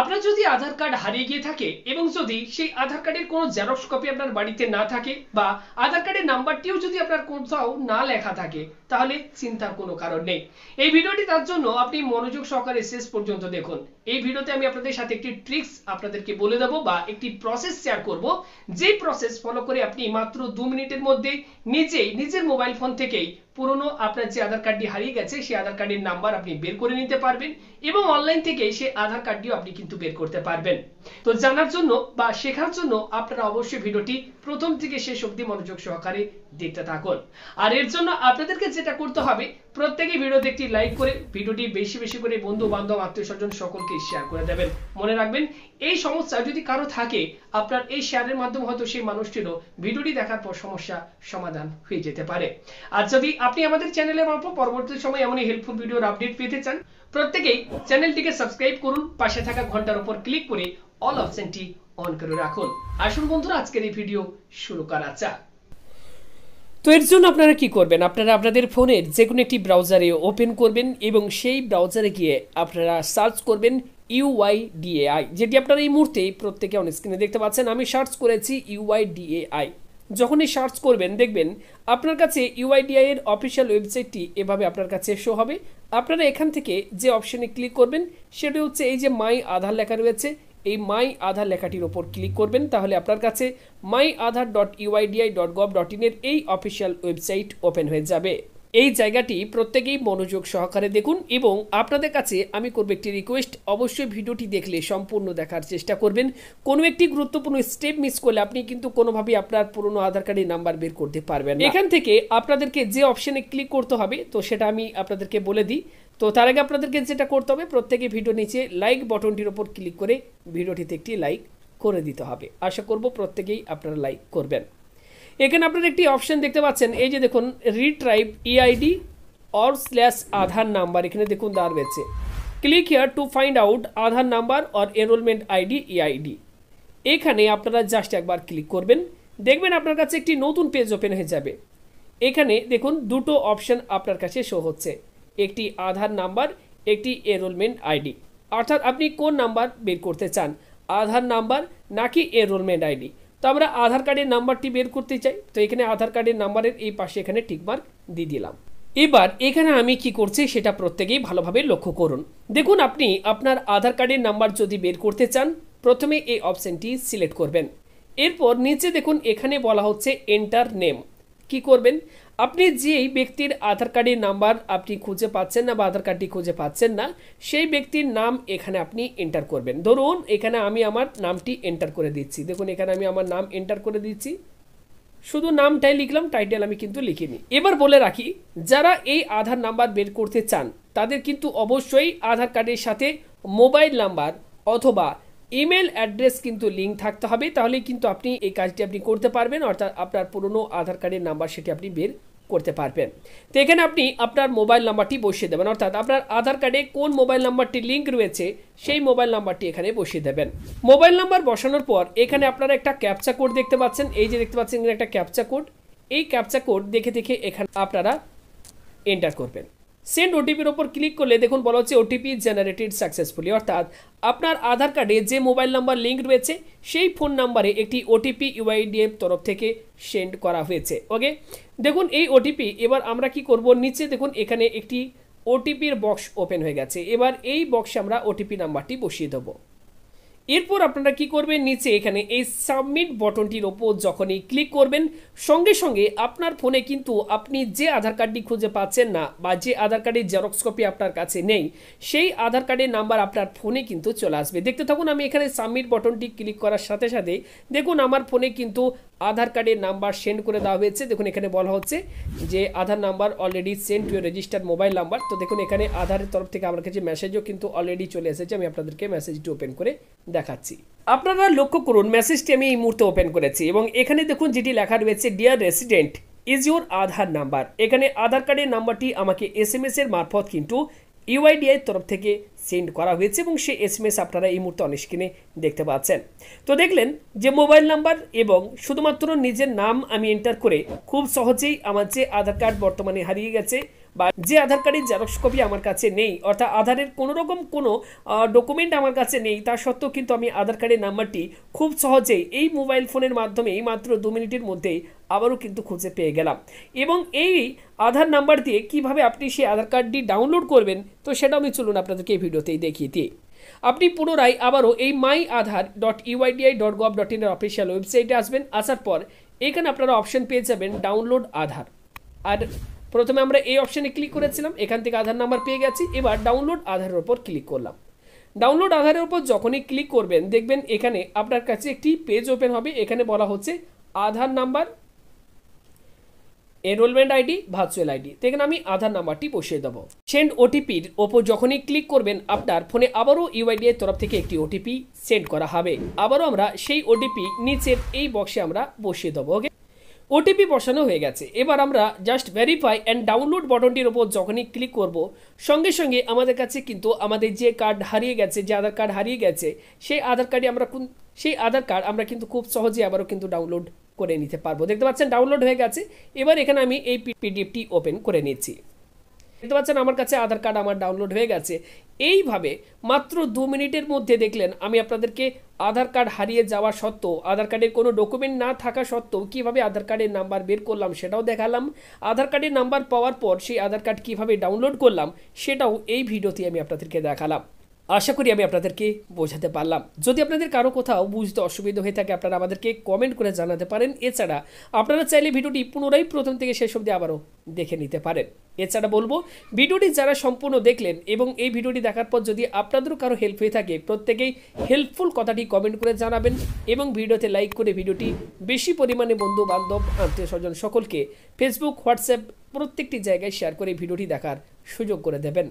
আপনার যদি আধার কার্ড হারিয়ে গিয়ে থাকে এবং যদি সেই আধার কার্ডের কোনো জেরক্স কপি আপনার বাড়িতে না থাকে বা আধার কার্ডের নাম্বারটিও যদি আপনার কোথাও না লেখা থাকে তাহলে চিন্তার কোনো কারণ নেই এই ভিডিওটি তার জন্য আপনি মনোযোগ সহকারে শেষ পর্যন্ত দেখুন এই ভিডিওতে আমি আপনাদের সাথে একটি ট্রিক্স আপনাদেরকে বলে দেব বা একটি প্রসেস শেয়ার করব যে প্রসেস ফলো করে আপনি মাত্র দু মিনিটের মধ্যে নিজেই নিজের মোবাইল ফোন থেকেই পুরনো আপনার যে আধার কার্ডটি হারিয়ে গেছে সেই আধার কার্ডের নাম্বার আপনি বের করে নিতে পারবেন এবং অনলাইন থেকে সেই আধার কার্ডটিও আপনি কিন্তু বের করতে পারবেন তো জানার জন্য বা শেখার জন্য আপনারা অবশ্যই ভিডিওটি প্রথম থেকে শেষ অবধি মনোযোগ সহকারে দেখতে থাকুন আর এর জন্য আপনাদেরকে যেটা করতে হবে প্রত্যেকে ভিডিওতে একটি লাইক করে ভিডিওটি বেশি বেশি করে বন্ধু বান্ধব আত্মীয় স্বজন সকলকে শেয়ার করে দেবেন মনে রাখবেন এই সমস্যা যদি কারো থাকে আপনার এই শেয়ারের মাধ্যমে হয়তো সেই মানুষটিরও ভিডিওটি দেখার পর সমস্যা সমাধান হয়ে যেতে পারে আর যদি আপনি আমাদের চ্যানেলে অল্প পরবর্তী সময় এমনই হেল্পফুল ভিডিওর আপডেট পেতে চান প্রত্যেকেই চ্যানেলটিকে সাবস্ক্রাইব করুন পাশে থাকা ঘন্টার উপর ক্লিক করে অল অপশনটি অন করে রাখুন আসুন বন্ধুরা আজকের এই ভিডিও শুরু করা যাক তো এর জন্য আপনারা কি করবেন আপনারা আপনাদের ফোনের যে কোনো একটি ব্রাউজারে ওপেন করবেন এবং সেই ব্রাউজারে গিয়ে আপনারা সার্চ করবেন ডিএআই যেটি আপনারা এই মুহূর্তে প্রত্যেকে অন স্ক্রিনে দেখতে পাচ্ছেন আমি সার্চ করেছি ডিএআই যখনই সার্চ করবেন দেখবেন আপনার কাছে ইউআইডিআই এর অফিসিয়াল ওয়েবসাইটটি এভাবে আপনার কাছে শো হবে আপনারা এখান থেকে যে অপশনে ক্লিক করবেন সেটি হচ্ছে এই যে মাই আধার লেখা রয়েছে এই মাই আধার লেখাটির ওপর ক্লিক করবেন তাহলে আপনার কাছে my Aadhaar dot UIDAI dot gov dot ইনের এই অফিসিয়াল ওয়েবসাইট ওপেন হয়ে যাবে এই জায়গাটি প্রত্যেকেই মনোযোগ সহকারে দেখুন এবং আপনাদের কাছে আমি করব একটি রিকোয়েস্ট অবশ্যই ভিডিওটি দেখলে সম্পূর্ণ দেখার চেষ্টা করবেন কোনো একটি গুরুত্বপূর্ণ স্টেপ মিস করলে আপনি কিন্তু কোনোভাবেই আপনার পুরনো আধার কার্ডের নাম্বার বের করতে পারবেন এখান থেকে আপনাদেরকে যে অপশানে ক্লিক করতে হবে তো সেটা আমি আপনাদেরকে বলে দিই তো তার আগে আপনাদেরকে যেটা করতে হবে প্রত্যেকে ভিডিও নিচে লাইক বটনটির ওপর ক্লিক করে ভিডিওটিতে একটি লাইক করে দিতে হবে আশা করব প্রত্যেকেই আপনারা লাইক করবেন এখানে আপনারা একটি অপশন দেখতে পাচ্ছেন এই যে দেখুন retrieve EID or slash Aadhaar number এখানে দেখুন দাঁড় রয়েছে click here to find out Aadhaar number or enrolment ID EID এখানে আপনারা জাস্ট একবার ক্লিক করবেন দেখবেন আপনার কাছে একটি নতুন পেজ ওপেন হয়ে যাবে এখানে দেখুন দুটো অপশন আপনার কাছে শো হচ্ছে একটি আধার নাম্বার একটি এনরোলমেন্ট আইডি অর্থাৎ আপনি কোন নাম্বার বের করতে চান আধার নাম্বার নাকি এনরোলমেন্ট আইডি তো আমরা আধার কার্ডের নাম্বারটি বের করতে চাই তো এখানে আধার কার্ডের নাম্বারের এই পাশে এখানে টিকমার্ক দিয়ে দিলাম এবার এখানে আমি কি করছি সেটা প্রত্যেকেই ভালোভাবে লক্ষ্য করুন দেখুন আপনি আপনার আধার কার্ডের নাম্বার যদি বের করতে চান প্রথমে এই অপশানটি সিলেক্ট করবেন এরপর নিচে দেখুন এখানে বলা হচ্ছে এন্টার নেম কি করবেন আপনি যেই ব্যক্তির আধার কার্ডের নাম্বার আপনি খুঁজে পাচ্ছেন না বা আধার কার্ডটি খুঁজে পাচ্ছেন না সেই ব্যক্তির নাম এখানে আপনি এন্টার করবেন ধরুন এখানে আমি আমার নামটি এন্টার করে দিচ্ছি দেখুন এখানে আমি আমার নাম এন্টার করে দিচ্ছি শুধু নামটাই লিখলাম টাইটেল আমি কিন্তু লিখিনি এবার বলে রাখি যারা এই আধার নাম্বার বের করতে চান তাদের কিন্তু অবশ্যই আধার কার্ডের সাথে মোবাইল নাম্বার অথবা ইমেল অ্যাড্রেস কিন্তু লিঙ্ক থাকতে হবে তাহলেই কিন্তু আপনি এই কাজটি আপনি করতে পারবেন অর্থাৎ আপনার পুরনো আধার কার্ডের নাম্বার সেটি আপনি বের করতে পারবেন তো এখানে আপনি আপনার মোবাইল নাম্বারটি বসিয়ে দেবেন অর্থাৎ আপনার আধার কার্ডে কোন মোবাইল নাম্বারটি লিঙ্ক রয়েছে সেই মোবাইল নাম্বারটি এখানে বসিয়ে দেবেন মোবাইল নাম্বার বসানোর পর এখানে আপনারা একটা ক্যাপচা কোড দেখতে পাচ্ছেন এই যে দেখতে পাচ্ছেন এখানে একটা ক্যাপচা কোড এই ক্যাপচা কোড দেখে দেখে এখানে আপনারা এন্টার করবেন সেন্ড ওটিপির ওপর ক্লিক করলে দেখুন বলা হচ্ছে ওটিপি জেনারেটেড সাকসেসফুলি অর্থাৎ আপনার আধার কার্ডে যে মোবাইল নাম্বার লিঙ্ক রয়েছে সেই ফোন নাম্বারে একটি ওটিপি ইউআইডিএফ তরফ থেকে সেন্ড করা হয়েছে ওকে দেখুন এই ওটিপি এবার আমরা কি করব নিচে দেখুন এখানে একটি ওটিপির বক্স ওপেন হয়ে গেছে এবার এই বক্সে আমরা ওটিপি নাম্বারটি বসিয়ে দেবো এরপর আপনারা কি করবেন নিচে এখানে এই সাবমিট বটনটির ওপর যখনই ক্লিক করবেন সঙ্গে সঙ্গে আপনার ফোনে কিন্তু আপনি যে আধার কার্ডটি খুঁজে পাচ্ছেন না বা যে আধার কার্ডের জেরক্স কপি আপনার কাছে নেই সেই আধার কার্ডের নাম্বার আপনার ফোনে কিন্তু চলে আসবে দেখতে থাকুন আমি এখানে সাবমিট বটনটি ক্লিক করার সাথে সাথে দেখুন আমার ফোনে কিন্তু আধার কার্ডের নাম্বার সেন্ড করে দেওয়া হয়েছে দেখুন এখানে বলা হচ্ছে যে Aadhaar number already send to registered mobile number তো দেখুন এখানে আধারের তরফ থেকে আমার কাছে মেসেজও কিন্তু অলরেডি চলে এসেছে আমি আপনাদেরকে মেসেজটি ওপেন করে দেখাচ্ছি আপনারা লক্ষ্য করুন মেসেজটি আমি এই মুহূর্তে ওপেন করেছি এবং এখানে দেখুন যেটি লেখা রয়েছে dear resident is your Aadhaar number এখানে আধার কার্ডের নাম্বারটি আমাকে এস এম এর মারফত কিন্তু ইউআইডিআই তরফ থেকে সেন্ড করা হয়েছে এবং সেই এস এম এস আপনারা এই মুহূর্তে অন দেখতে পাচ্ছেন তো দেখলেন যে মোবাইল নাম্বার এবং শুধুমাত্র নিজের নাম আমি এন্টার করে খুব সহজেই আমার যে আধার কার্ড বর্তমানে হারিয়ে গেছে বা যে আধার কার্ডের জেরক্স কপি আমার কাছে নেই অর্থাৎ আধারের কোনো রকম কোনো ডকুমেন্ট আমার কাছে নেই তা সত্ত্বেও কিন্তু আমি আধার কার্ডের নাম্বারটি খুব সহজেই এই মোবাইল ফোনের মাধ্যমে এই মাত্র দু মিনিটের মধ্যেই আবারও কিন্তু খুঁজে পেয়ে গেলাম এবং এই আধার নাম্বার দিয়ে কিভাবে আপনি সেই আধার কার্ডটি ডাউনলোড করবেন তো সেটাও আমি চলুন আপনাদেরকে এই ভিডিওতেই দেখিয়ে দিই আপনি পুনরায় আবারও এই my Aadhaar dot UIDAI dot gov dot ইনের অফিসিয়াল ওয়েবসাইটে আসবেন আসার পর এখানে আপনারা অপশন পেয়ে যাবেন ডাউনলোড আধার আর প্রথমে আমরা এই অপশানে ক্লিক করেছিলাম এখান থেকে আধার নাম্বার পেয়ে গেছি এবার ডাউনলোড আধারের ওপর ক্লিক করলাম ডাউনলোড আধারের ওপর যখনই ক্লিক করবেন দেখবেন এখানে আপনার কাছে একটি পেজ ওপেন হবে এখানে বলা হচ্ছে Aadhaar number enrolment ID virtual ID তো আমি আধার নাম্বারটি বসিয়ে দেবো সেন্ড ওটিপির ওপর যখনই ক্লিক করবেন আপনার ফোনে আবারও এর তরফ থেকে একটি ওটিপি সেন্ড করা হবে আবারও আমরা সেই ওটিপি নিচের এই বক্সে আমরা বসিয়ে দেবো ওকে ওটিপি বসানো হয়ে গেছে এবার আমরা জাস্ট ভেরিফাই অ্যান্ড ডাউনলোড বটনটির ওপর যখনই ক্লিক করব সঙ্গে সঙ্গে আমাদের কাছে কিন্তু আমাদের যে কার্ড হারিয়ে গেছে যে আধার কার্ড হারিয়ে গেছে সেই আধার কার্ডে আমরা কোন সেই আধার কার্ড আমরা কিন্তু খুব সহজে আবারও কিন্তু ডাউনলোড করে নিতে পারবো দেখতে পাচ্ছেন ডাউনলোড হয়ে গেছে এবার এখানে আমি এই পিডিএফটি ওপেন করে নিচ্ছি দেখতে পাচ্ছেন আমার কাছে আধার কার্ড আমার ডাউনলোড হয়ে গেছে এইভাবে মাত্র দু মিনিটের মধ্যে দেখলেন আমি আপনাদেরকে আধার কার্ড হারিয়ে যাওয়া সত্ত্বেও আধার কার্ডের কোনো ডকুমেন্ট না থাকা সত্ত্বেও কীভাবে আধার কার্ডের নাম্বার বের করলাম সেটাও দেখালাম আধার কার্ডের নাম্বার পাওয়ার পর সেই আধার কার্ড কীভাবে ডাউনলোড করলাম সেটাও এই ভিডিওতে আমি আপনাদেরকে দেখালাম আশা করি আমি আপনাদেরকে বোঝাতে পারলাম যদি আপনাদের কারো কোথাও বুঝতে অসুবিধা হয়ে থাকে আপনারা আমাদেরকে কমেন্ট করে জানাতে পারেন এছাড়া আপনারা চাইলে ভিডিওটি পুনরায় প্রথম থেকে শেষ অবধি আবারও দেখে নিতে পারেন এছাড়া বলবো ভিডিওটি যারা সম্পূর্ণ দেখলেন এবং এই ভিডিওটি দেখার পর যদি আপনাদেরও কারো হেল্প হয়ে থাকে প্রত্যেকেই হেল্পফুল কথাটি কমেন্ট করে জানাবেন এবং ভিডিওতে লাইক করে ভিডিওটি বেশি পরিমাণে বন্ধু বান্ধব আত্মীয় স্বজন সকলকে ফেসবুক হোয়াটসঅ্যাপ প্রত্যেকটি জায়গায় শেয়ার করে ভিডিওটি দেখার সুযোগ করে দেবেন